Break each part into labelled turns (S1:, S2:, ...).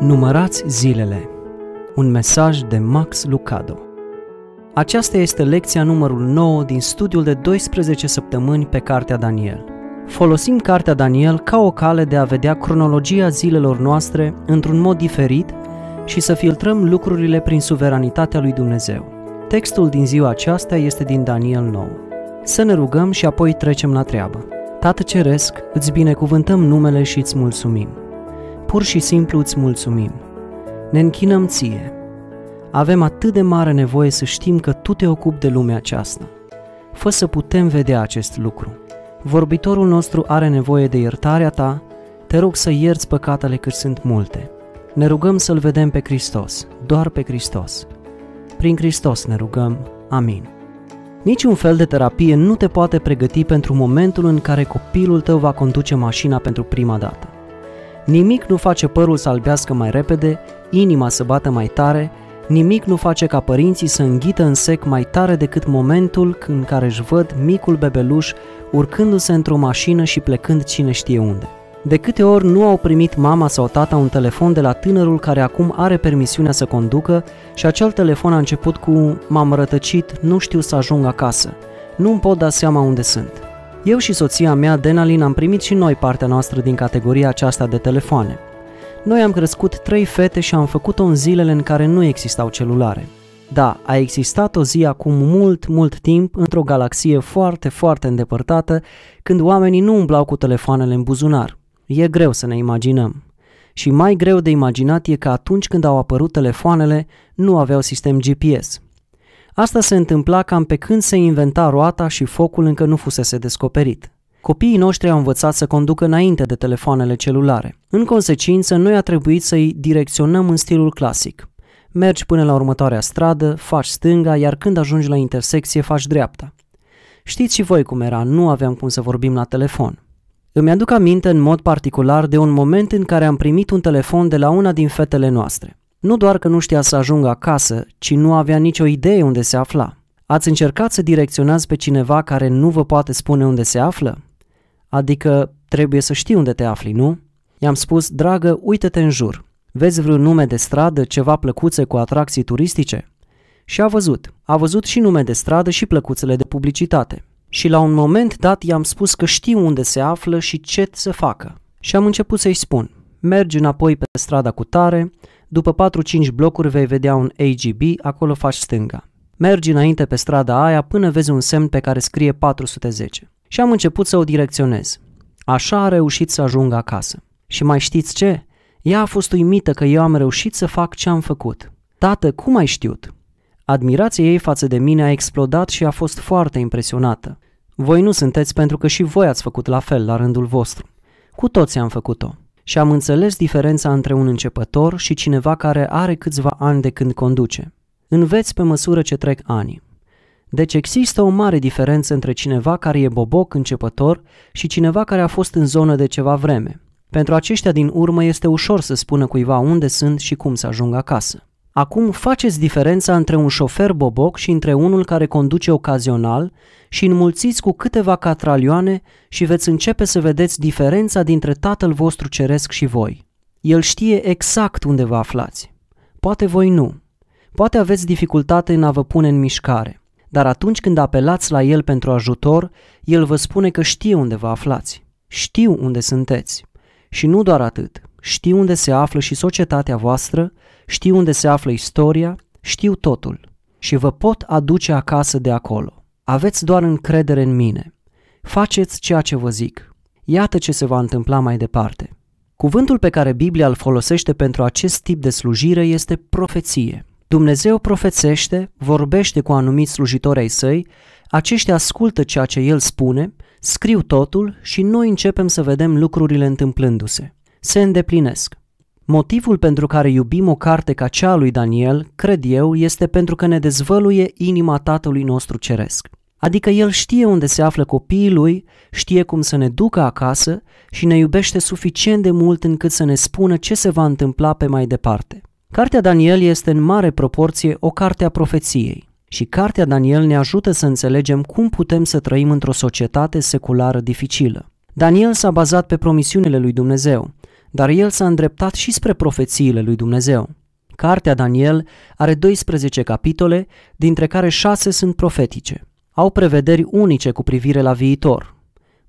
S1: Numărați zilele. Un mesaj de Max Lucado. Aceasta este lecția numărul 9 din studiul de 12 săptămâni pe Cartea Daniel. Folosim Cartea Daniel ca o cale de a vedea cronologia zilelor noastre într-un mod diferit și să filtrăm lucrurile prin suveranitatea lui Dumnezeu. Textul din ziua aceasta este din Daniel 9. Să ne rugăm și apoi trecem la treabă. Tată Ceresc, îți binecuvântăm numele și îți mulțumim Pur și simplu îți mulțumim. Ne închinăm ție. Avem atât de mare nevoie să știm că tu te ocupi de lumea aceasta. Fă să putem vedea acest lucru. Vorbitorul nostru are nevoie de iertarea ta, te rog să ierți păcatele cât sunt multe. Ne rugăm să-L vedem pe Hristos, doar pe Hristos. Prin Hristos ne rugăm, amin. Niciun fel de terapie nu te poate pregăti pentru momentul în care copilul tău va conduce mașina pentru prima dată. Nimic nu face părul să albească mai repede, inima să bată mai tare, nimic nu face ca părinții să înghită în sec mai tare decât momentul în care își văd micul bebeluș urcându-se într-o mașină și plecând cine știe unde. De câte ori nu au primit mama sau tata un telefon de la tânărul care acum are permisiunea să conducă și acel telefon a început cu m-am rătăcit, nu știu să ajung acasă, nu-mi pot da seama unde sunt. Eu și soția mea, Denalin, am primit și noi partea noastră din categoria aceasta de telefoane. Noi am crescut trei fete și am făcut-o în zilele în care nu existau celulare. Da, a existat o zi acum mult, mult timp, într-o galaxie foarte, foarte îndepărtată, când oamenii nu umblau cu telefoanele în buzunar. E greu să ne imaginăm. Și mai greu de imaginat e că atunci când au apărut telefoanele, nu aveau sistem GPS, Asta se întâmpla cam pe când se inventa roata și focul încă nu fusese descoperit. Copiii noștri au învățat să conducă înainte de telefoanele celulare. În consecință, noi a trebuit să-i direcționăm în stilul clasic. Mergi până la următoarea stradă, faci stânga, iar când ajungi la intersecție, faci dreapta. Știți și voi cum era, nu aveam cum să vorbim la telefon. Îmi aduc aminte în mod particular de un moment în care am primit un telefon de la una din fetele noastre. Nu doar că nu știa să ajungă acasă, ci nu avea nicio idee unde se afla. Ați încercat să direcționați pe cineva care nu vă poate spune unde se află? Adică trebuie să știi unde te afli, nu? I-am spus, dragă, uite-te în jur. Vezi vreun nume de stradă, ceva plăcuțe cu atracții turistice? Și a văzut. A văzut și nume de stradă și plăcuțele de publicitate. Și la un moment dat i-am spus că știu unde se află și ce să facă. Și am început să-i spun. Mergi înapoi pe strada cu tare, după 4-5 blocuri vei vedea un AGB, acolo faci stânga. Mergi înainte pe strada aia până vezi un semn pe care scrie 410. Și am început să o direcționez. Așa a reușit să ajung acasă. Și mai știți ce? Ea a fost uimită că eu am reușit să fac ce am făcut. Tată, cum ai știut? Admirația ei față de mine a explodat și a fost foarte impresionată. Voi nu sunteți pentru că și voi ați făcut la fel la rândul vostru. Cu toți am făcut-o și am înțeles diferența între un începător și cineva care are câțiva ani de când conduce. Înveți pe măsură ce trec ani. Deci există o mare diferență între cineva care e boboc începător și cineva care a fost în zonă de ceva vreme. Pentru aceștia din urmă este ușor să spună cuiva unde sunt și cum să ajungă acasă. Acum faceți diferența între un șofer boboc și între unul care conduce ocazional și înmulțiți cu câteva catralioane și veți începe să vedeți diferența dintre Tatăl vostru ceresc și voi. El știe exact unde vă aflați. Poate voi nu. Poate aveți dificultate în a vă pune în mișcare. Dar atunci când apelați la El pentru ajutor, El vă spune că știe unde vă aflați. Știu unde sunteți. Și nu doar atât. Știu unde se află și societatea voastră, știu unde se află istoria, știu totul și vă pot aduce acasă de acolo. Aveți doar încredere în mine. Faceți ceea ce vă zic. Iată ce se va întâmpla mai departe. Cuvântul pe care Biblia îl folosește pentru acest tip de slujire este profeție. Dumnezeu profețește, vorbește cu anumiți slujitori ai săi, aceștia ascultă ceea ce el spune, scriu totul și noi începem să vedem lucrurile întâmplându-se. Se îndeplinesc. Motivul pentru care iubim o carte ca cea lui Daniel, cred eu, este pentru că ne dezvăluie inima Tatălui nostru Ceresc. Adică El știe unde se află copiii Lui, știe cum să ne ducă acasă și ne iubește suficient de mult încât să ne spună ce se va întâmpla pe mai departe. Cartea Daniel este în mare proporție o carte a profeției și Cartea Daniel ne ajută să înțelegem cum putem să trăim într-o societate seculară dificilă. Daniel s-a bazat pe promisiunile lui Dumnezeu, dar el s-a îndreptat și spre profețiile lui Dumnezeu. Cartea Daniel are 12 capitole, dintre care 6 sunt profetice. Au prevederi unice cu privire la viitor.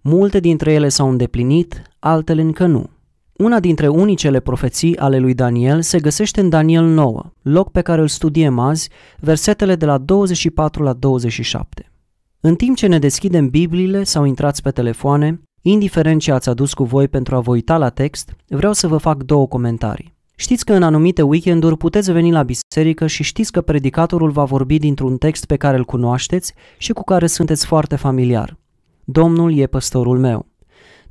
S1: Multe dintre ele s-au îndeplinit, altele încă nu. Una dintre unicele profeții ale lui Daniel se găsește în Daniel 9, loc pe care îl studiem azi, versetele de la 24 la 27. În timp ce ne deschidem Bibliile sau intrați pe telefoane, Indiferent ce ați adus cu voi pentru a vă uita la text, vreau să vă fac două comentarii. Știți că în anumite weekenduri puteți veni la biserică și știți că predicatorul va vorbi dintr-un text pe care îl cunoașteți și cu care sunteți foarte familiar. Domnul e păstorul meu.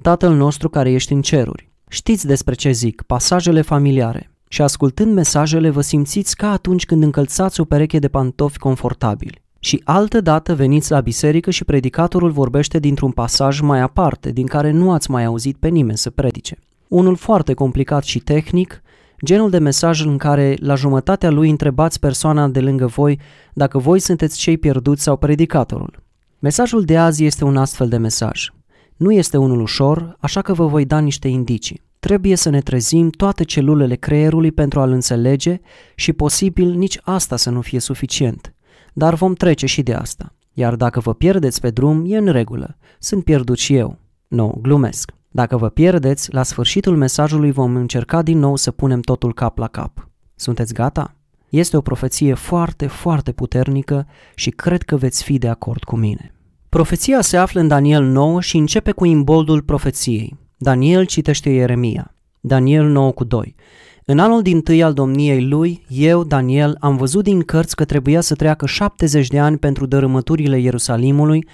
S1: Tatăl nostru care ești în ceruri. Știți despre ce zic, pasajele familiare. Și ascultând mesajele vă simțiți ca atunci când încălțați o pereche de pantofi confortabili. Și altă dată veniți la biserică și predicatorul vorbește dintr-un pasaj mai aparte, din care nu ați mai auzit pe nimeni să predice. Unul foarte complicat și tehnic, genul de mesaj în care la jumătatea lui întrebați persoana de lângă voi dacă voi sunteți cei pierduți sau predicatorul. Mesajul de azi este un astfel de mesaj. Nu este unul ușor, așa că vă voi da niște indicii. Trebuie să ne trezim toate celulele creierului pentru a-l înțelege și posibil nici asta să nu fie suficient – dar vom trece și de asta. Iar dacă vă pierdeți pe drum, e în regulă. Sunt pierdut și eu. Nu, no, glumesc. Dacă vă pierdeți, la sfârșitul mesajului vom încerca din nou să punem totul cap la cap. Sunteți gata? Este o profeție foarte, foarte puternică și cred că veți fi de acord cu mine. Profeția se află în Daniel 9 și începe cu imboldul profeției. Daniel citește Ieremia. Daniel 9 cu 2. În anul din tâi al domniei lui, eu, Daniel, am văzut din cărți că trebuia să treacă 70 de ani pentru dărâmăturile Ierusalimului,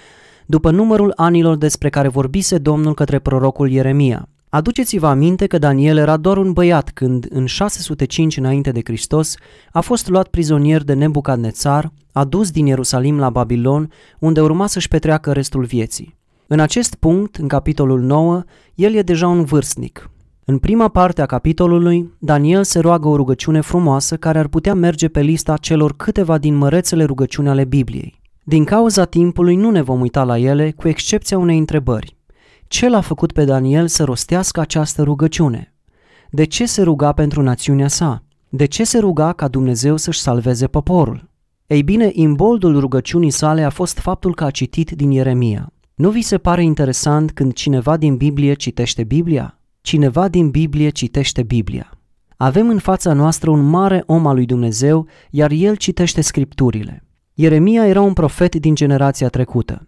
S1: după numărul anilor despre care vorbise Domnul către prorocul Ieremia. Aduceți-vă aminte că Daniel era doar un băiat când, în 605 înainte de Hristos, a fost luat prizonier de Nebucadnețar, adus din Ierusalim la Babilon, unde urma să-și petreacă restul vieții. În acest punct, în capitolul 9, el e deja un vârstnic, în prima parte a capitolului, Daniel se roagă o rugăciune frumoasă care ar putea merge pe lista celor câteva din mărețele rugăciuni ale Bibliei. Din cauza timpului nu ne vom uita la ele, cu excepția unei întrebări. Ce l-a făcut pe Daniel să rostească această rugăciune? De ce se ruga pentru națiunea sa? De ce se ruga ca Dumnezeu să-și salveze poporul? Ei bine, imboldul rugăciunii sale a fost faptul că a citit din Ieremia. Nu vi se pare interesant când cineva din Biblie citește Biblia? cineva din Biblie citește Biblia. Avem în fața noastră un mare om al lui Dumnezeu, iar el citește scripturile. Ieremia era un profet din generația trecută.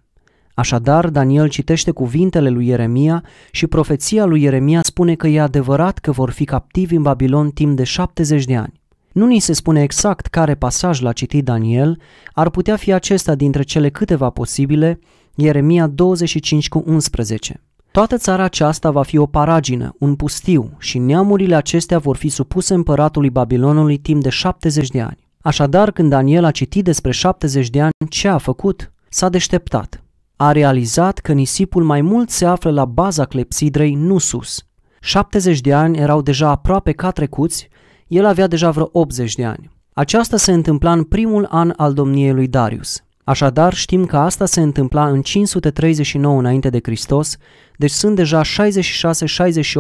S1: Așadar, Daniel citește cuvintele lui Ieremia și profeția lui Ieremia spune că e adevărat că vor fi captivi în Babilon timp de 70 de ani. Nu ni se spune exact care pasaj l-a citit Daniel, ar putea fi acesta dintre cele câteva posibile, Ieremia 25 cu 11. Toată țara aceasta va fi o paragină, un pustiu și neamurile acestea vor fi supuse împăratului Babilonului timp de 70 de ani. Așadar, când Daniel a citit despre 70 de ani, ce a făcut? S-a deșteptat. A realizat că nisipul mai mult se află la baza clepsidrei, nu sus. 70 de ani erau deja aproape ca trecuți, el avea deja vreo 80 de ani. Aceasta se întâmpla în primul an al domniei lui Darius. Așadar, știm că asta se întâmpla în 539 înainte de Hristos, deci sunt deja 66-68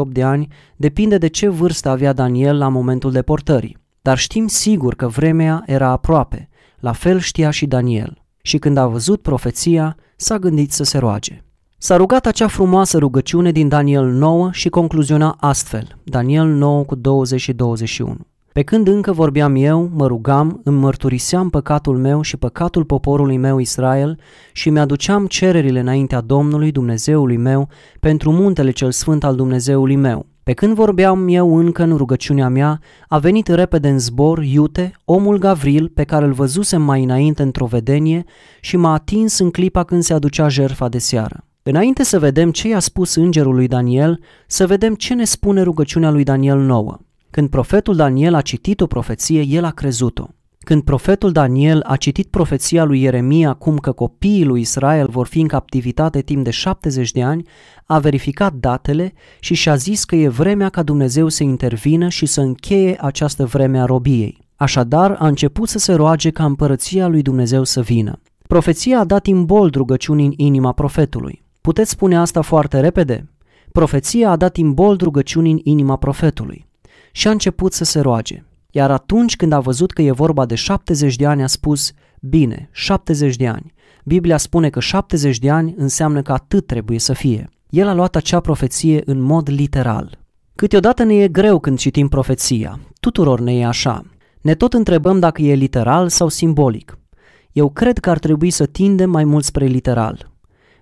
S1: de ani, depinde de ce vârstă avea Daniel la momentul deportării. Dar știm sigur că vremea era aproape, la fel știa și Daniel. Și când a văzut profeția, s-a gândit să se roage. S-a rugat acea frumoasă rugăciune din Daniel 9 și concluziona astfel, Daniel 9 cu 20 și 21. Pe când încă vorbeam eu, mă rugam, îmi mărturiseam păcatul meu și păcatul poporului meu Israel și mi-aduceam cererile înaintea Domnului Dumnezeului meu pentru muntele cel sfânt al Dumnezeului meu. Pe când vorbeam eu încă în rugăciunea mea, a venit repede în zbor, iute, omul Gavril, pe care îl văzusem mai înainte într-o vedenie și m-a atins în clipa când se aducea jerfa de seară. Înainte să vedem ce i-a spus îngerul lui Daniel, să vedem ce ne spune rugăciunea lui Daniel nouă. Când profetul Daniel a citit o profeție, el a crezut-o. Când profetul Daniel a citit profeția lui Ieremia cum că copiii lui Israel vor fi în captivitate timp de 70 de ani, a verificat datele și și-a zis că e vremea ca Dumnezeu să intervină și să încheie această vreme a robiei. Așadar, a început să se roage ca împărăția lui Dumnezeu să vină. Profeția a dat imbold rugăciunii în inima profetului. Puteți spune asta foarte repede? Profeția a dat imbold rugăciunii în inima profetului și a început să se roage. Iar atunci când a văzut că e vorba de 70 de ani, a spus, bine, 70 de ani. Biblia spune că 70 de ani înseamnă că atât trebuie să fie. El a luat acea profeție în mod literal. Câteodată ne e greu când citim profeția, tuturor ne e așa. Ne tot întrebăm dacă e literal sau simbolic. Eu cred că ar trebui să tindem mai mult spre literal,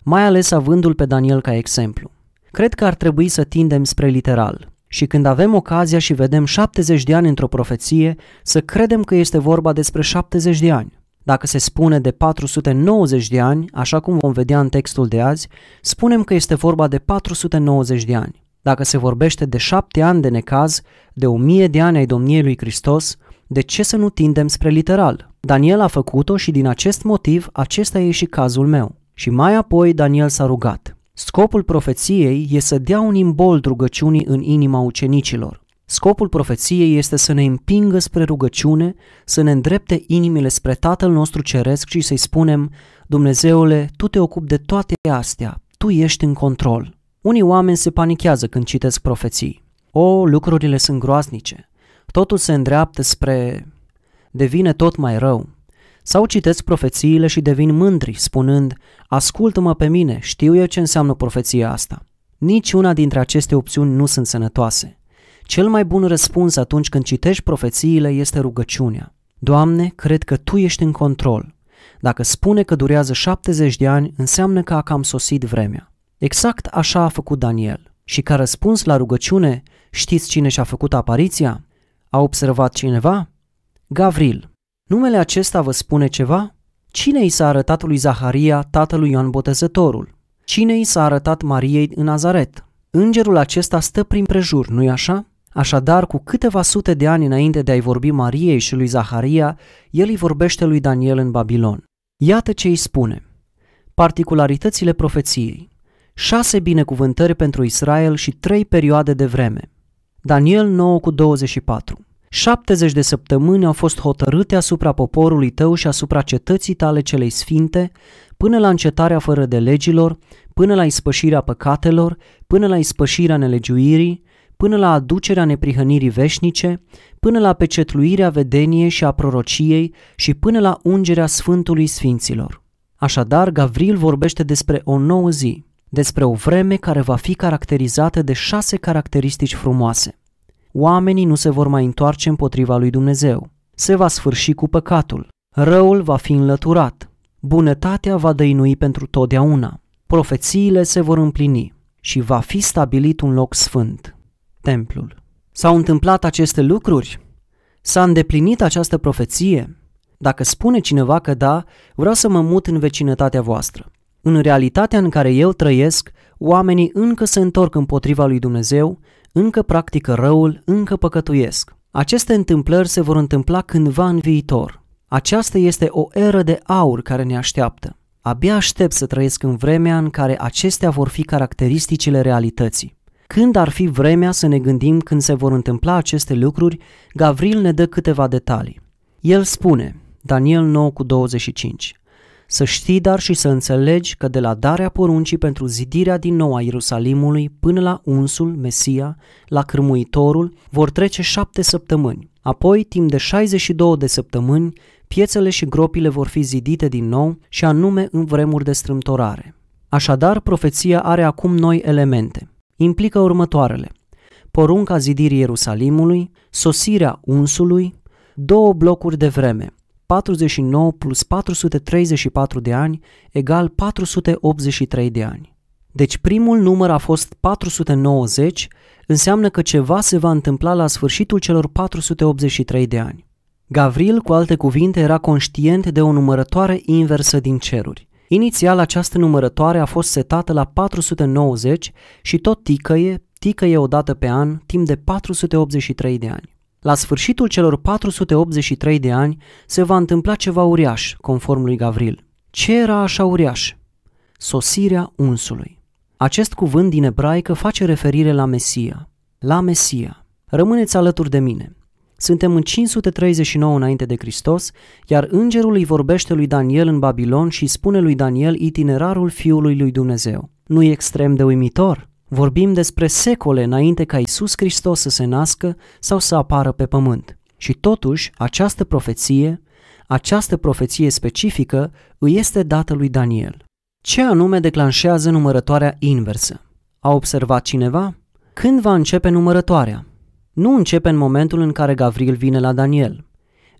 S1: mai ales avândul pe Daniel ca exemplu. Cred că ar trebui să tindem spre literal și când avem ocazia și vedem 70 de ani într-o profeție, să credem că este vorba despre 70 de ani. Dacă se spune de 490 de ani, așa cum vom vedea în textul de azi, spunem că este vorba de 490 de ani. Dacă se vorbește de 7 ani de necaz, de o mie de ani ai domniei lui Hristos, de ce să nu tindem spre literal? Daniel a făcut-o și din acest motiv acesta e și cazul meu. Și mai apoi Daniel s-a rugat. Scopul profeției e să dea un imbold rugăciunii în inima ucenicilor. Scopul profeției este să ne împingă spre rugăciune, să ne îndrepte inimile spre Tatăl nostru Ceresc și să-i spunem, Dumnezeule, Tu te ocupi de toate astea, Tu ești în control. Unii oameni se panichează când citesc profeții. O, lucrurile sunt groaznice. Totul se îndreaptă spre... devine tot mai rău. Sau citesc profețiile și devin mândri, spunând, ascultă-mă pe mine, știu eu ce înseamnă profeția asta. Nici una dintre aceste opțiuni nu sunt sănătoase. Cel mai bun răspuns atunci când citești profețiile este rugăciunea. Doamne, cred că Tu ești în control. Dacă spune că durează 70 de ani, înseamnă că a cam sosit vremea. Exact așa a făcut Daniel. Și ca răspuns la rugăciune, știți cine și-a făcut apariția? A observat cineva? Gavril, Numele acesta vă spune ceva? Cine i s-a arătat lui Zaharia, tatălui Ioan Botezătorul? Cine i s-a arătat Mariei în Nazaret? Îngerul acesta stă prin prejur, nu-i așa? Așadar, cu câteva sute de ani înainte de a-i vorbi Mariei și lui Zaharia, el îi vorbește lui Daniel în Babilon. Iată ce îi spune. Particularitățile profeției. Șase binecuvântări pentru Israel și trei perioade de vreme. Daniel 9 cu 24. 70 de săptămâni au fost hotărâte asupra poporului tău și asupra cetății tale celei sfinte, până la încetarea fără de legilor, până la ispășirea păcatelor, până la ispășirea nelegiuirii, până la aducerea neprihănirii veșnice, până la pecetluirea vedeniei și a prorociei și până la ungerea Sfântului Sfinților. Așadar, Gavril vorbește despre o nouă zi, despre o vreme care va fi caracterizată de șase caracteristici frumoase – oamenii nu se vor mai întoarce împotriva lui Dumnezeu. Se va sfârși cu păcatul. Răul va fi înlăturat. Bunătatea va dăinui pentru totdeauna. Profețiile se vor împlini și va fi stabilit un loc sfânt, templul. S-au întâmplat aceste lucruri? S-a îndeplinit această profeție? Dacă spune cineva că da, vreau să mă mut în vecinătatea voastră. În realitatea în care eu trăiesc, oamenii încă se întorc împotriva lui Dumnezeu încă practică răul, încă păcătuiesc. Aceste întâmplări se vor întâmpla cândva în viitor. Aceasta este o eră de aur care ne așteaptă. Abia aștept să trăiesc în vremea în care acestea vor fi caracteristicile realității. Când ar fi vremea să ne gândim când se vor întâmpla aceste lucruri, Gavril ne dă câteva detalii. El spune, Daniel 9 cu 25, să știi dar și să înțelegi că de la darea poruncii pentru zidirea din nou a Ierusalimului până la unsul, Mesia, la cârmuitorul, vor trece șapte săptămâni. Apoi, timp de 62 de săptămâni, piețele și gropile vor fi zidite din nou și anume în vremuri de strâmtorare. Așadar, profeția are acum noi elemente. Implică următoarele. Porunca zidirii Ierusalimului, sosirea unsului, două blocuri de vreme, 49 plus 434 de ani egal 483 de ani. Deci primul număr a fost 490, înseamnă că ceva se va întâmpla la sfârșitul celor 483 de ani. Gavril, cu alte cuvinte, era conștient de o numărătoare inversă din ceruri. Inițial, această numărătoare a fost setată la 490 și tot ticăie, ticăie o dată pe an, timp de 483 de ani. La sfârșitul celor 483 de ani se va întâmpla ceva uriaș, conform lui Gavril. Ce era așa uriaș? Sosirea unsului. Acest cuvânt din ebraică face referire la Mesia. La Mesia. Rămâneți alături de mine. Suntem în 539 înainte de Hristos, iar îngerul îi vorbește lui Daniel în Babilon și spune lui Daniel itinerarul fiului lui Dumnezeu. nu e extrem de uimitor? Vorbim despre secole înainte ca Isus Hristos să se nască sau să apară pe pământ. Și totuși, această profeție, această profeție specifică, îi este dată lui Daniel. Ce anume declanșează numărătoarea inversă? A observat cineva? Când va începe numărătoarea? Nu începe în momentul în care Gavril vine la Daniel.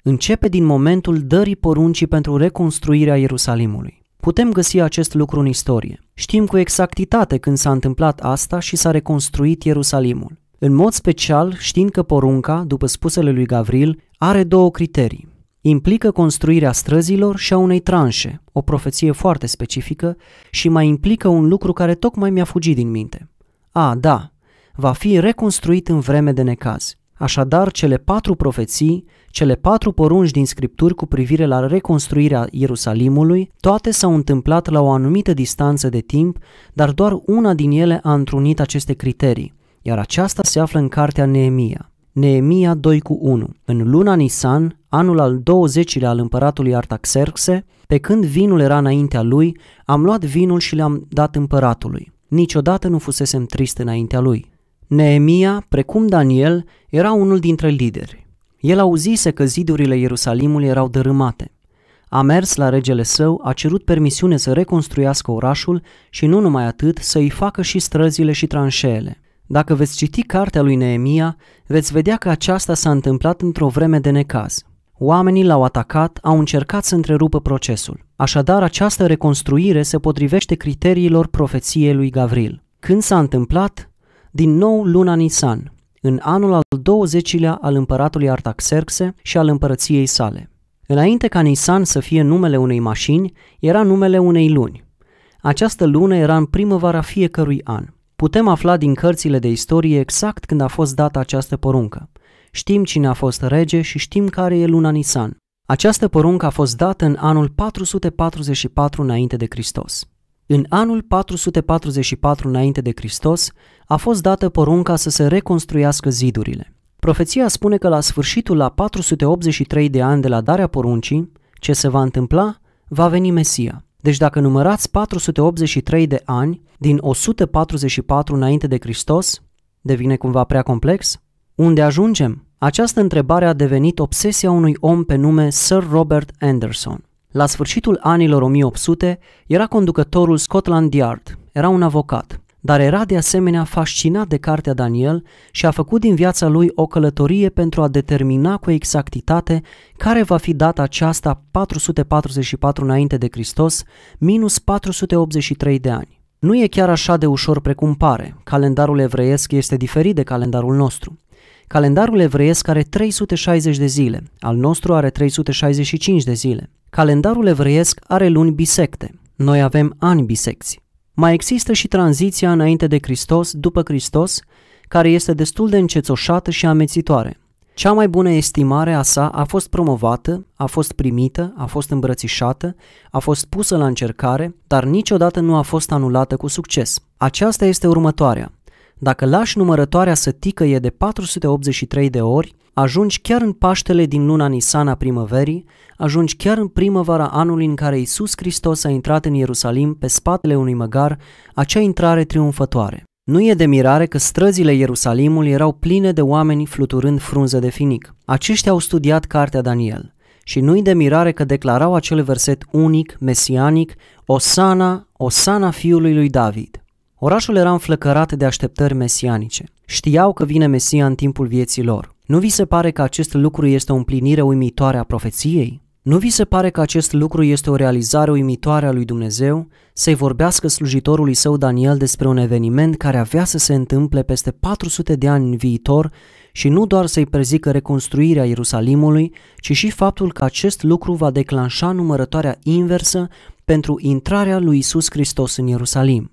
S1: Începe din momentul dării poruncii pentru reconstruirea Ierusalimului. Putem găsi acest lucru în istorie. Știm cu exactitate când s-a întâmplat asta și s-a reconstruit Ierusalimul. În mod special, știind că porunca, după spusele lui Gavril, are două criterii. Implică construirea străzilor și a unei tranșe, o profeție foarte specifică, și mai implică un lucru care tocmai mi-a fugit din minte. A, da, va fi reconstruit în vreme de necazi. Așadar, cele patru profeții, cele patru porunci din scripturi cu privire la reconstruirea Ierusalimului, toate s-au întâmplat la o anumită distanță de timp, dar doar una din ele a întrunit aceste criterii, iar aceasta se află în cartea Neemia. Neemia 2 cu 1. În luna Nisan, anul al 20-lea al împăratului Artaxerxe, pe când vinul era înaintea lui, am luat vinul și l-am dat împăratului. Niciodată nu fusesem trist înaintea lui. Neemia, precum Daniel, era unul dintre lideri. El auzise că zidurile Ierusalimului erau dărâmate. A mers la regele său, a cerut permisiune să reconstruiască orașul și nu numai atât, să îi facă și străzile și tranșeele. Dacă veți citi cartea lui Neemia, veți vedea că aceasta s-a întâmplat într-o vreme de necaz. Oamenii l-au atacat, au încercat să întrerupă procesul. Așadar, această reconstruire se potrivește criteriilor profeției lui Gavril. Când s-a întâmplat, din nou luna Nisan, în anul al 20-lea al împăratului Artaxerxe și al împărăției sale. Înainte ca Nisan să fie numele unei mașini, era numele unei luni. Această lună era în primăvara fiecărui an. Putem afla din cărțile de istorie exact când a fost dată această poruncă. Știm cine a fost rege și știm care e luna Nisan. Această poruncă a fost dată în anul 444 înainte de Hristos. În anul 444 înainte de Hristos a fost dată porunca să se reconstruiască zidurile. Profeția spune că la sfârșitul la 483 de ani de la darea poruncii, ce se va întâmpla, va veni Mesia. Deci dacă numărați 483 de ani din 144 înainte de Hristos, devine cumva prea complex? Unde ajungem? Această întrebare a devenit obsesia unui om pe nume Sir Robert Anderson. La sfârșitul anilor 1800, era conducătorul Scotland Yard, era un avocat, dar era de asemenea fascinat de cartea Daniel și a făcut din viața lui o călătorie pentru a determina cu exactitate care va fi data aceasta 444 înainte de Hristos, minus 483 de ani. Nu e chiar așa de ușor precum pare, calendarul evreiesc este diferit de calendarul nostru. Calendarul evreiesc are 360 de zile, al nostru are 365 de zile. Calendarul evreiesc are luni bisecte. Noi avem ani bisecți. Mai există și tranziția înainte de Hristos, după Hristos, care este destul de încețoșată și amețitoare. Cea mai bună estimare a sa a fost promovată, a fost primită, a fost îmbrățișată, a fost pusă la încercare, dar niciodată nu a fost anulată cu succes. Aceasta este următoarea. Dacă lași numărătoarea să ticăie de 483 de ori, ajungi chiar în Paștele din luna Nisana primăverii, ajungi chiar în primăvara anului în care Isus Hristos a intrat în Ierusalim pe spatele unui măgar, acea intrare triumfătoare. Nu e de mirare că străzile Ierusalimului erau pline de oameni fluturând frunze de finic. Aceștia au studiat cartea Daniel și nu-i de mirare că declarau acel verset unic, mesianic, Osana, Osana fiului lui David. Orașul era înflăcărat de așteptări mesianice. Știau că vine Mesia în timpul vieții lor. Nu vi se pare că acest lucru este o împlinire uimitoare a profeției? Nu vi se pare că acest lucru este o realizare uimitoare a lui Dumnezeu să-i vorbească slujitorului său Daniel despre un eveniment care avea să se întâmple peste 400 de ani în viitor și nu doar să-i prezică reconstruirea Ierusalimului, ci și faptul că acest lucru va declanșa numărătoarea inversă pentru intrarea lui Isus Hristos în Ierusalim.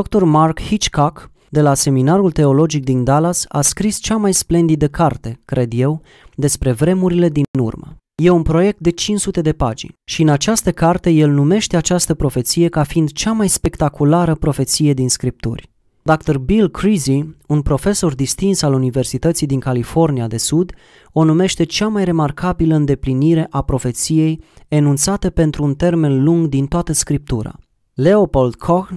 S1: Dr. Mark Hitchcock, de la Seminarul Teologic din Dallas, a scris cea mai splendidă carte, cred eu, despre vremurile din urmă. E un proiect de 500 de pagini și în această carte el numește această profeție ca fiind cea mai spectaculară profeție din scripturi. Dr. Bill Creasy, un profesor distins al Universității din California de Sud, o numește cea mai remarcabilă îndeplinire a profeției enunțată pentru un termen lung din toată scriptura. Leopold Koch,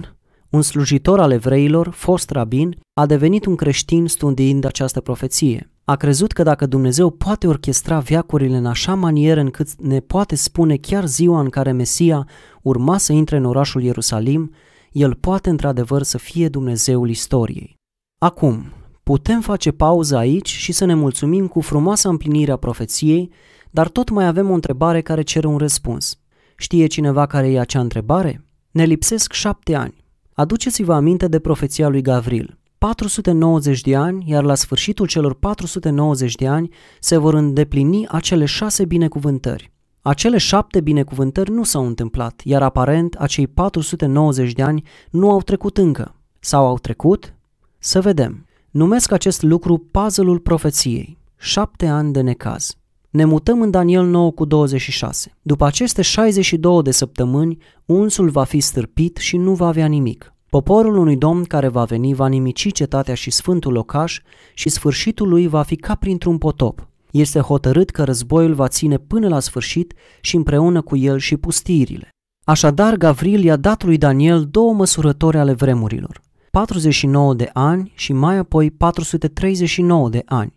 S1: un slujitor al evreilor, fost rabin, a devenit un creștin studiind această profeție. A crezut că dacă Dumnezeu poate orchestra viacurile în așa manieră încât ne poate spune chiar ziua în care Mesia urma să intre în orașul Ierusalim, el poate într-adevăr să fie Dumnezeul istoriei. Acum, putem face pauză aici și să ne mulțumim cu frumoasa împlinire a profeției, dar tot mai avem o întrebare care cere un răspuns. Știe cineva care e acea întrebare? Ne lipsesc șapte ani. Aduceți-vă aminte de profeția lui Gavril. 490 de ani, iar la sfârșitul celor 490 de ani se vor îndeplini acele șase binecuvântări. Acele șapte binecuvântări nu s-au întâmplat, iar aparent acei 490 de ani nu au trecut încă. Sau au trecut? Să vedem. Numesc acest lucru puzzle-ul profeției, șapte ani de necaz ne mutăm în Daniel 9 cu 26. După aceste 62 de săptămâni, unsul va fi stârpit și nu va avea nimic. Poporul unui domn care va veni va nimici cetatea și sfântul locaș și sfârșitul lui va fi ca printr-un potop. Este hotărât că războiul va ține până la sfârșit și împreună cu el și pustiirile. Așadar, Gavril i-a dat lui Daniel două măsurători ale vremurilor, 49 de ani și mai apoi 439 de ani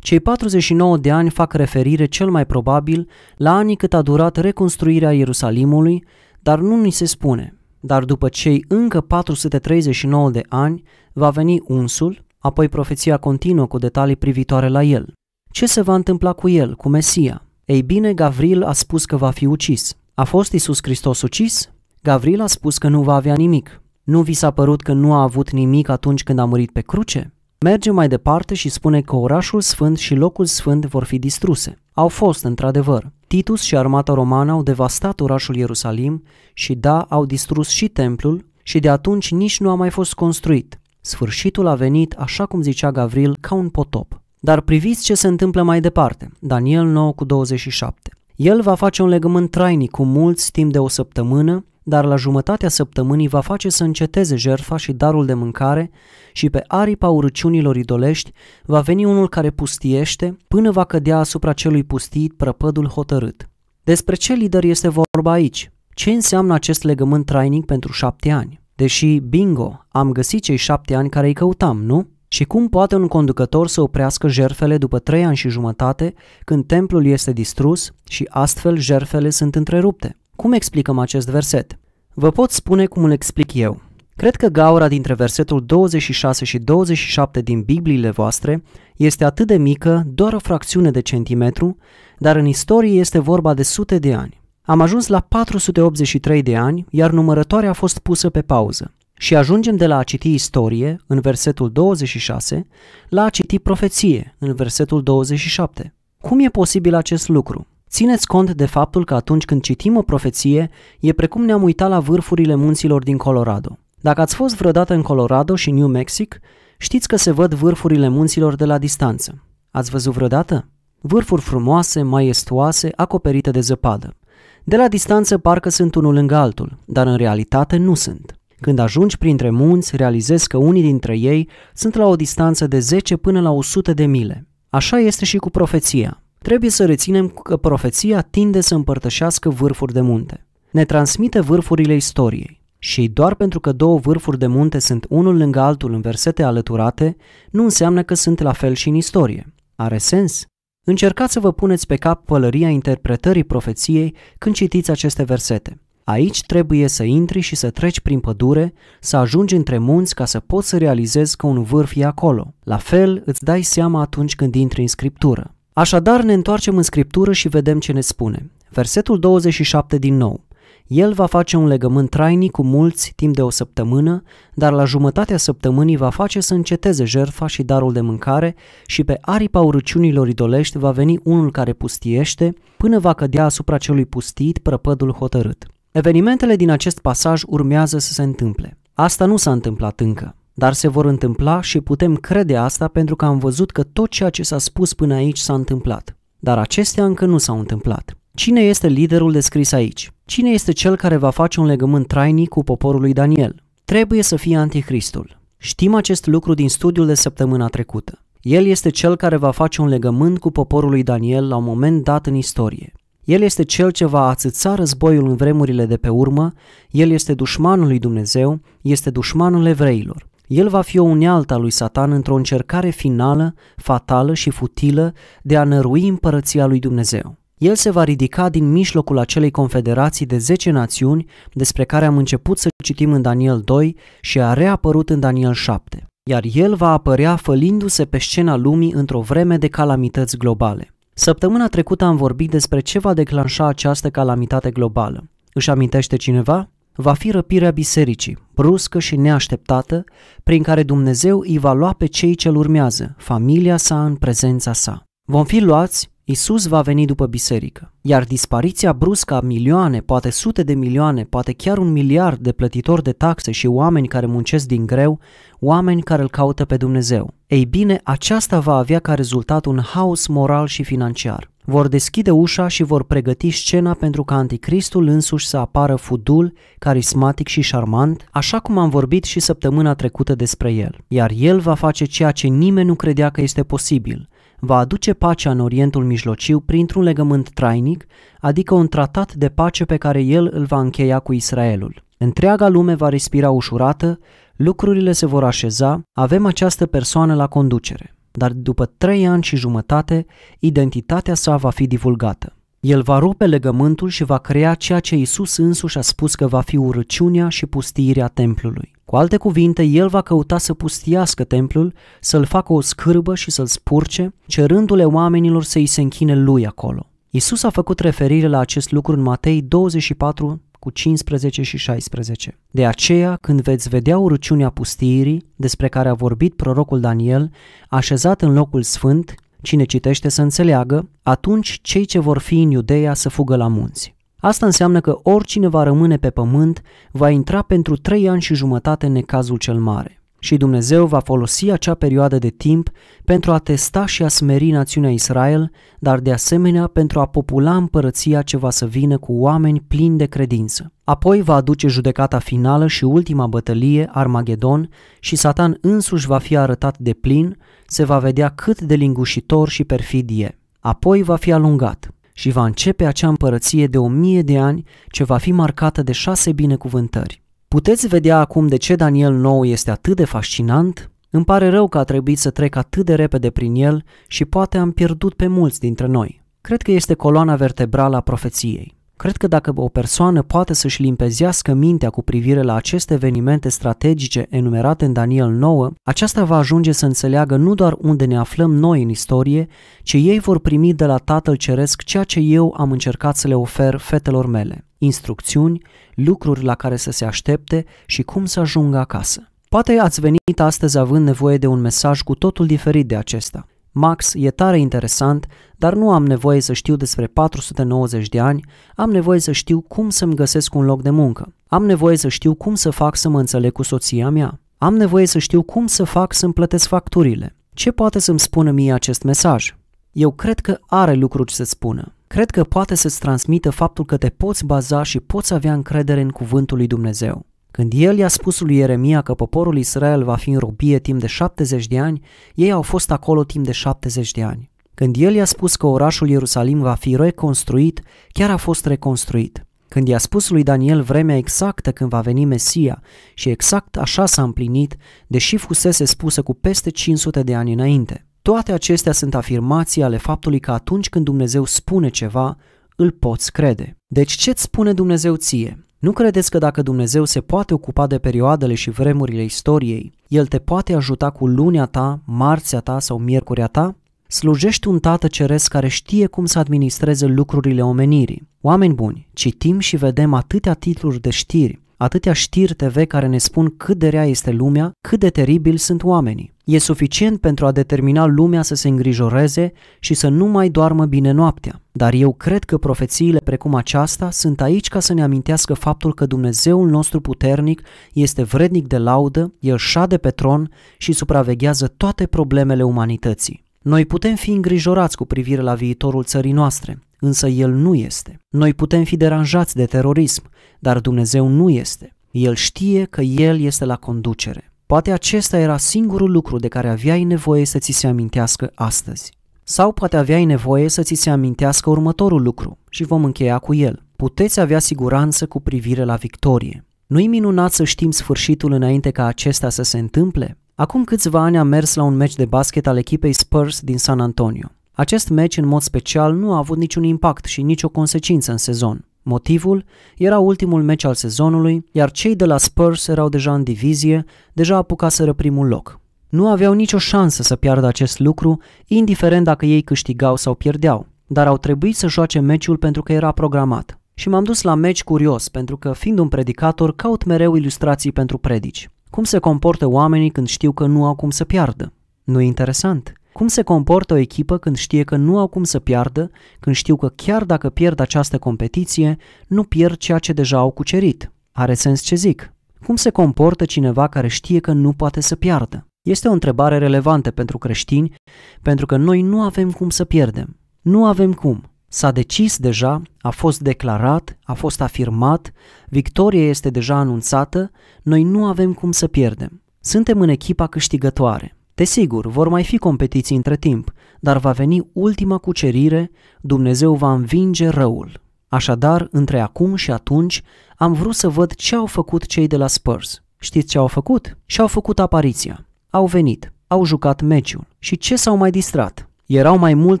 S1: cei 49 de ani fac referire cel mai probabil la anii cât a durat reconstruirea Ierusalimului, dar nu ni se spune. Dar după cei încă 439 de ani va veni unsul, apoi profeția continuă cu detalii privitoare la el. Ce se va întâmpla cu el, cu Mesia? Ei bine, Gavril a spus că va fi ucis. A fost Isus Hristos ucis? Gavril a spus că nu va avea nimic. Nu vi s-a părut că nu a avut nimic atunci când a murit pe cruce? Merge mai departe și spune că orașul sfânt și locul sfânt vor fi distruse. Au fost, într-adevăr. Titus și armata romană au devastat orașul Ierusalim și, da, au distrus și templul și de atunci nici nu a mai fost construit. Sfârșitul a venit, așa cum zicea Gavril, ca un potop. Dar priviți ce se întâmplă mai departe, Daniel 9 cu 27. El va face un legământ trainic cu mulți timp de o săptămână dar la jumătatea săptămânii va face să înceteze jerfa și darul de mâncare și pe aripa urăciunilor idolești va veni unul care pustiește până va cădea asupra celui pustit prăpădul hotărât. Despre ce lider este vorba aici? Ce înseamnă acest legământ trainic pentru șapte ani? Deși, bingo, am găsit cei șapte ani care îi căutam, nu? Și cum poate un conducător să oprească jerfele după trei ani și jumătate, când templul este distrus și astfel jerfele sunt întrerupte? Cum explicăm acest verset? Vă pot spune cum îl explic eu. Cred că gaura dintre versetul 26 și 27 din Bibliile voastre este atât de mică, doar o fracțiune de centimetru, dar în istorie este vorba de sute de ani. Am ajuns la 483 de ani, iar numărătoarea a fost pusă pe pauză. Și ajungem de la a citi istorie, în versetul 26, la a citi profeție, în versetul 27. Cum e posibil acest lucru? Țineți cont de faptul că atunci când citim o profeție, e precum ne-am uitat la vârfurile munților din Colorado. Dacă ați fost vreodată în Colorado și New Mexic, știți că se văd vârfurile munților de la distanță. Ați văzut vreodată? Vârfuri frumoase, maiestoase, acoperite de zăpadă. De la distanță parcă sunt unul lângă altul, dar în realitate nu sunt. Când ajungi printre munți, realizezi că unii dintre ei sunt la o distanță de 10 până la 100 de mile. Așa este și cu profeția. Trebuie să reținem că profeția tinde să împărtășească vârfuri de munte. Ne transmite vârfurile istoriei. Și doar pentru că două vârfuri de munte sunt unul lângă altul în versete alăturate, nu înseamnă că sunt la fel și în istorie. Are sens? Încercați să vă puneți pe cap pălăria interpretării profeției când citiți aceste versete. Aici trebuie să intri și să treci prin pădure, să ajungi între munți ca să poți să realizezi că un vârf e acolo. La fel, îți dai seama atunci când intri în scriptură. Așadar ne întoarcem în Scriptură și vedem ce ne spune. Versetul 27 din nou. El va face un legământ trainic cu mulți timp de o săptămână, dar la jumătatea săptămânii va face să înceteze jertfa și darul de mâncare și pe aripa urăciunilor idolești va veni unul care pustiește până va cădea asupra celui pustit prăpădul hotărât. Evenimentele din acest pasaj urmează să se întâmple. Asta nu s-a întâmplat încă dar se vor întâmpla și putem crede asta pentru că am văzut că tot ceea ce s-a spus până aici s-a întâmplat. Dar acestea încă nu s-au întâmplat. Cine este liderul descris aici? Cine este cel care va face un legământ trainic cu poporul lui Daniel? Trebuie să fie anticristul. Știm acest lucru din studiul de săptămâna trecută. El este cel care va face un legământ cu poporul lui Daniel la un moment dat în istorie. El este cel ce va ațăța războiul în vremurile de pe urmă, el este dușmanul lui Dumnezeu, este dușmanul evreilor. El va fi o unealtă a lui Satan într-o încercare finală, fatală și futilă de a nărui împărăția lui Dumnezeu. El se va ridica din mijlocul acelei confederații de 10 națiuni despre care am început să citim în Daniel 2 și a reapărut în Daniel 7, iar el va apărea fălindu-se pe scena lumii într-o vreme de calamități globale. Săptămâna trecută am vorbit despre ce va declanșa această calamitate globală. Își amintește cineva? va fi răpirea bisericii, bruscă și neașteptată, prin care Dumnezeu îi va lua pe cei ce-l urmează, familia sa în prezența sa. Vom fi luați, Isus va veni după biserică, iar dispariția bruscă a milioane, poate sute de milioane, poate chiar un miliard de plătitori de taxe și oameni care muncesc din greu, oameni care îl caută pe Dumnezeu. Ei bine, aceasta va avea ca rezultat un haos moral și financiar vor deschide ușa și vor pregăti scena pentru ca anticristul însuși să apară fudul, carismatic și șarmant, așa cum am vorbit și săptămâna trecută despre el. Iar el va face ceea ce nimeni nu credea că este posibil, va aduce pacea în Orientul Mijlociu printr-un legământ trainic, adică un tratat de pace pe care el îl va încheia cu Israelul. Întreaga lume va respira ușurată, lucrurile se vor așeza, avem această persoană la conducere dar după trei ani și jumătate, identitatea sa va fi divulgată. El va rupe legământul și va crea ceea ce Isus însuși a spus că va fi urăciunea și pustirea templului. Cu alte cuvinte, el va căuta să pustiască templul, să-l facă o scârbă și să-l spurce, cerându-le oamenilor să-i se închine lui acolo. Isus a făcut referire la acest lucru în Matei 24, cu 15 și 16. De aceea, când veți vedea urciunea pustiirii, despre care a vorbit prorocul Daniel, așezat în locul sfânt, cine citește să înțeleagă, atunci cei ce vor fi în Iudeea să fugă la munți. Asta înseamnă că oricine va rămâne pe pământ va intra pentru trei ani și jumătate în necazul cel mare. Și Dumnezeu va folosi acea perioadă de timp pentru a testa și a smeri națiunea Israel, dar de asemenea pentru a popula împărăția ce va să vină cu oameni plini de credință. Apoi va aduce judecata finală și ultima bătălie, Armagedon, și Satan însuși va fi arătat de plin, se va vedea cât de lingușitor și perfidie. Apoi va fi alungat și va începe acea împărăție de o mie de ani ce va fi marcată de șase binecuvântări. Puteți vedea acum de ce Daniel 9 este atât de fascinant? Îmi pare rău că a trebuit să trec atât de repede prin el și poate am pierdut pe mulți dintre noi. Cred că este coloana vertebrală a profeției. Cred că dacă o persoană poate să-și limpezească mintea cu privire la aceste evenimente strategice enumerate în Daniel 9, aceasta va ajunge să înțeleagă nu doar unde ne aflăm noi în istorie, ci ei vor primi de la Tatăl Ceresc ceea ce eu am încercat să le ofer fetelor mele, instrucțiuni, lucruri la care să se aștepte și cum să ajungă acasă. Poate ați venit astăzi având nevoie de un mesaj cu totul diferit de acesta. Max e tare interesant, dar nu am nevoie să știu despre 490 de ani, am nevoie să știu cum să-mi găsesc un loc de muncă. Am nevoie să știu cum să fac să mă înțeleg cu soția mea. Am nevoie să știu cum să fac să-mi plătesc facturile. Ce poate să-mi spună mie acest mesaj? Eu cred că are lucruri să spună. Cred că poate să-ți transmită faptul că te poți baza și poți avea încredere în cuvântul lui Dumnezeu. Când el i-a spus lui Ieremia că poporul Israel va fi în robie timp de 70 de ani, ei au fost acolo timp de 70 de ani. Când el i-a spus că orașul Ierusalim va fi reconstruit, chiar a fost reconstruit. Când i-a spus lui Daniel vremea exactă când va veni Mesia și exact așa s-a împlinit, deși fusese spusă cu peste 500 de ani înainte. Toate acestea sunt afirmații ale faptului că atunci când Dumnezeu spune ceva, îl poți crede. Deci ce-ți spune Dumnezeu ție? Nu credeți că dacă Dumnezeu se poate ocupa de perioadele și vremurile istoriei, El te poate ajuta cu lunea ta, marțea ta sau miercurea ta? Slujești un tată ceresc care știe cum să administreze lucrurile omenirii. Oameni buni, citim și vedem atâtea titluri de știri atâtea știri TV care ne spun cât de rea este lumea, cât de teribil sunt oamenii. E suficient pentru a determina lumea să se îngrijoreze și să nu mai doarmă bine noaptea. Dar eu cred că profețiile precum aceasta sunt aici ca să ne amintească faptul că Dumnezeul nostru puternic este vrednic de laudă, el șade pe tron și supraveghează toate problemele umanității. Noi putem fi îngrijorați cu privire la viitorul țării noastre, însă El nu este. Noi putem fi deranjați de terorism, dar Dumnezeu nu este. El știe că El este la conducere. Poate acesta era singurul lucru de care aveai nevoie să ți se amintească astăzi. Sau poate aveai nevoie să ți se amintească următorul lucru și vom încheia cu el. Puteți avea siguranță cu privire la victorie. Nu-i minunat să știm sfârșitul înainte ca acesta să se întâmple? Acum câțiva ani am mers la un meci de basket al echipei Spurs din San Antonio. Acest meci în mod special nu a avut niciun impact și nicio consecință în sezon. Motivul era ultimul meci al sezonului, iar cei de la Spurs erau deja în divizie, deja apucaseră primul loc. Nu aveau nicio șansă să piardă acest lucru, indiferent dacă ei câștigau sau pierdeau, dar au trebuit să joace meciul pentru că era programat. Și m-am dus la meci curios, pentru că, fiind un predicator, caut mereu ilustrații pentru predici. Cum se comportă oamenii când știu că nu au cum să piardă? Nu e interesant? Cum se comportă o echipă când știe că nu au cum să piardă, când știu că chiar dacă pierd această competiție, nu pierd ceea ce deja au cucerit? Are sens ce zic. Cum se comportă cineva care știe că nu poate să piardă? Este o întrebare relevantă pentru creștini, pentru că noi nu avem cum să pierdem. Nu avem cum. S-a decis deja, a fost declarat, a fost afirmat, victoria este deja anunțată, noi nu avem cum să pierdem. Suntem în echipa câștigătoare. Desigur, vor mai fi competiții între timp, dar va veni ultima cucerire, Dumnezeu va învinge răul. Așadar, între acum și atunci, am vrut să văd ce au făcut cei de la Spurs. Știți ce au făcut? Și-au făcut apariția. Au venit, au jucat meciul. Și ce s-au mai distrat? Erau mai mult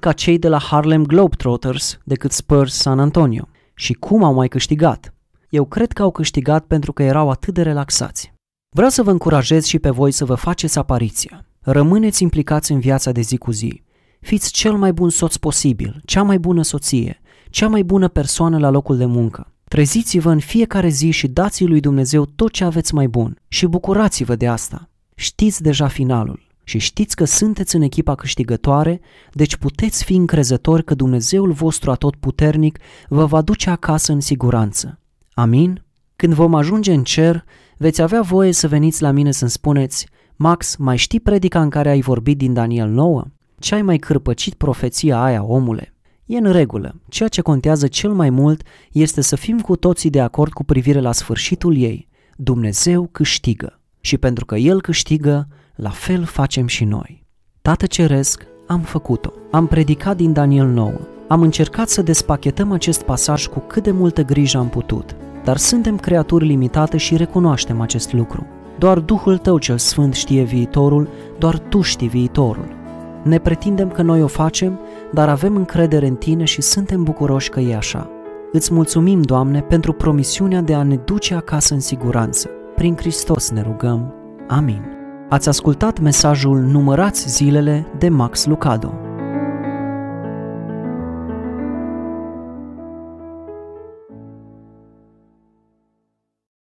S1: ca cei de la Harlem Globetrotters decât Spurs San Antonio. Și cum au mai câștigat? Eu cred că au câștigat pentru că erau atât de relaxați. Vreau să vă încurajez și pe voi să vă faceți apariția. Rămâneți implicați în viața de zi cu zi. Fiți cel mai bun soț posibil, cea mai bună soție, cea mai bună persoană la locul de muncă. Treziți-vă în fiecare zi și dați lui Dumnezeu tot ce aveți mai bun și bucurați-vă de asta. Știți deja finalul și știți că sunteți în echipa câștigătoare, deci puteți fi încrezători că Dumnezeul vostru atotputernic vă va duce acasă în siguranță. Amin? Când vom ajunge în cer, veți avea voie să veniți la mine să-mi spuneți – Max, mai știi predica în care ai vorbit din Daniel 9? Ce ai mai cârpăcit profeția aia, omule? E în regulă. Ceea ce contează cel mai mult este să fim cu toții de acord cu privire la sfârșitul ei. Dumnezeu câștigă. Și pentru că El câștigă, la fel facem și noi. Tată Ceresc, am făcut-o. Am predicat din Daniel 9. Am încercat să despachetăm acest pasaj cu cât de multă grijă am putut, dar suntem creaturi limitate și recunoaștem acest lucru. Doar Duhul Tău cel Sfânt știe viitorul, doar Tu știi viitorul. Ne pretindem că noi o facem, dar avem încredere în Tine și suntem bucuroși că e așa. Îți mulțumim, Doamne, pentru promisiunea de a ne duce acasă în siguranță. Prin Hristos ne rugăm. Amin. Ați ascultat mesajul Numărați zilele de Max Lucado.